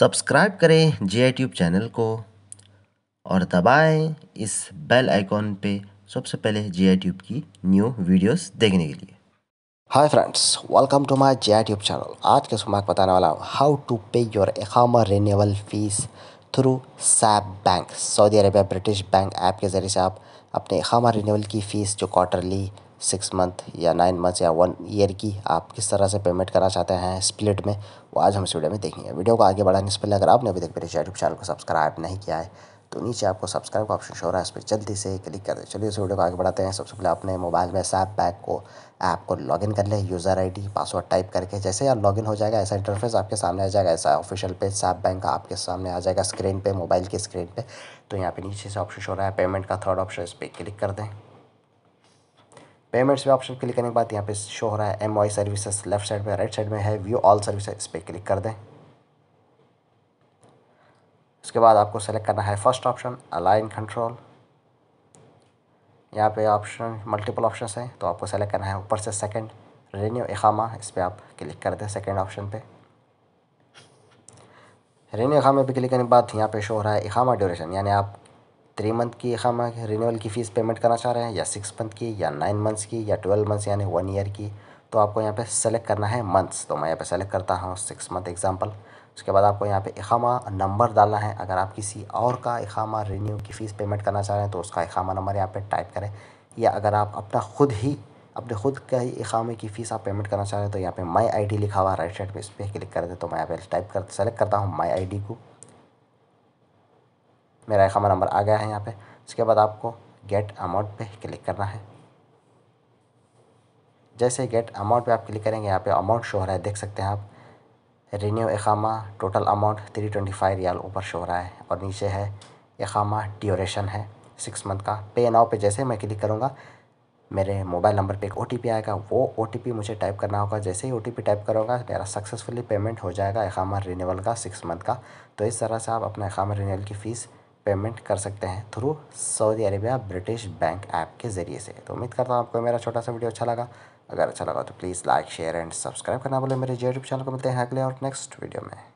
subscribe करें जे I tube channel को और दबाएं इस बेल आइकॉन पे सबसे पहले जे आई ट्यूब की न्यू वीडियोस देखने के लिए hi friends welcome to my J I tube channel आज के सुमाक बताने वाला हूँ हाउ टू पे योर एकामा renewal fees through SAB bank Saudi Arabia British bank app के ज़रिए से आप अपने एकामा रिन्यूअल की फ़ीस जो क्वार्टरली सिक्स मंथ या नाइन मंथ या वन ईयर की आप किस तरह से पेमेंट करना चाहते हैं स्प्लिट में वो आज हम इस वीडियो में देखेंगे वीडियो को आगे बढ़ाने से पहले अगर आपने अभी तक मेरे यूट्यूब चैनल को सब्सक्राइब नहीं किया है तो नीचे आपको सब्सक्राइब का ऑप्शन शो रहा है इस पर जल्दी से क्लिक कर दें चलिए इस वीडियो को आगे बढ़ाते हैं सबसे पहले अपने मोबाइल में सैप पैक को ऐप को लॉगिन कर लें यूज़र आईडी पासवर्ड टाइप करके जैसे यार लॉगिन हो जाएगा ऐसा इंटरफेस आपके सामने आ जाएगा ऐसा ऑफिशियल पेज सैप बैंक आपके सामने आ जाएगा स्क्रीन पे मोबाइल की स्क्रीन पे तो यहाँ पे नीचे से ऑप्शन शो हो रहा है पेमेंट का थर्ड ऑप्शन इस पर क्लिक कर दें पेमेंट्स में ऑप्शन क्लिक करने के बाद यहाँ पे शो हो रहा है M Y services left side में राइट साइड में है व्यू ऑल सर्विसेज इस पर क्लिक कर दें उसके बाद आपको सेलेक्ट करना है फर्स्ट ऑप्शन अलाइन कंट्रोल यहाँ पे ऑप्शन मल्टीपल ऑप्शन हैं तो आपको सेलेक्ट करना है ऊपर से सेकंड रेन्यू एखामा इस पर आप क्लिक कर दें सेकंड ऑप्शन पे रेन्यू इकामे पे क्लिक करने के बाद यहाँ पे शो हो रहा है एखामा ड्यूरेशन यानी आप थ्री मंथ की हम रिन्यूअल की फ़ीस पेमेंट करना चाह रहे हैं या सिक्स मंथ की या नाइन मंथ्स की या ट्वेल्व मंथ्स यानी वन ईयर की तो आपको यहाँ पे सेलेक्ट करना है मंथ्स तो मैं यहाँ पे सेलेक्ट करता हूँ सिक्स मंथ एग्जांपल उसके बाद आपको यहाँ पे इखामा नंबर डालना है अगर आप किसी और का इखामा रिन्यू की फ़ीस पेमेंट करना चाह रहे हैं तो उसका इखामा नंबर यहाँ पे टाइप करें या अगर आप अपना खुद ही अपने खुद का ही इखामे की फ़ीस आप पेमेंट करना चाह रहे हैं तो यहाँ पर माई आई लिखा हुआ राइट साइड पर इस पर क्लिक कर दें तो मैं यहाँ पे टाइप कर सेलेक्ट करता हूँ माई आई को मेरा एक नंबर आ गया है यहाँ पे उसके बाद आपको गेट अमाउंट पे क्लिक करना है जैसे गेट अमाउंट पे आप क्लिक करेंगे यहाँ पे अमाउंट शो हो रहा है देख सकते हैं आप रिन्यू एकामा total amount three twenty five riyal ऊपर शो हो रहा है और नीचे है एकामा ड्यूरेशन है सिक्स मंथ का पे नाव पे जैसे मैं क्लिक करूँगा मेरे मोबाइल नंबर पे एक ओ आएगा वो ओ मुझे टाइप करना होगा जैसे ही ओ टाइप करूँगा मेरा सक्सेसफुली पेमेंट हो जाएगा एकामा रीनील का सिक्स मंथ का तो इस तरह से आप अपना एकामा रिन्यूअल की फ़ीस पेमेंट कर सकते हैं through Saudi Arabia British bank app के ज़रिए से तो उम्मीद करता हूँ आपको मेरा छोटा सा वीडियो अच्छा लगा अगर अच्छा लगा तो please like share and subscribe करना बोले मेरे यूट्यूब चैनल को मिलते हैं अगले और नेक्स्ट वीडियो में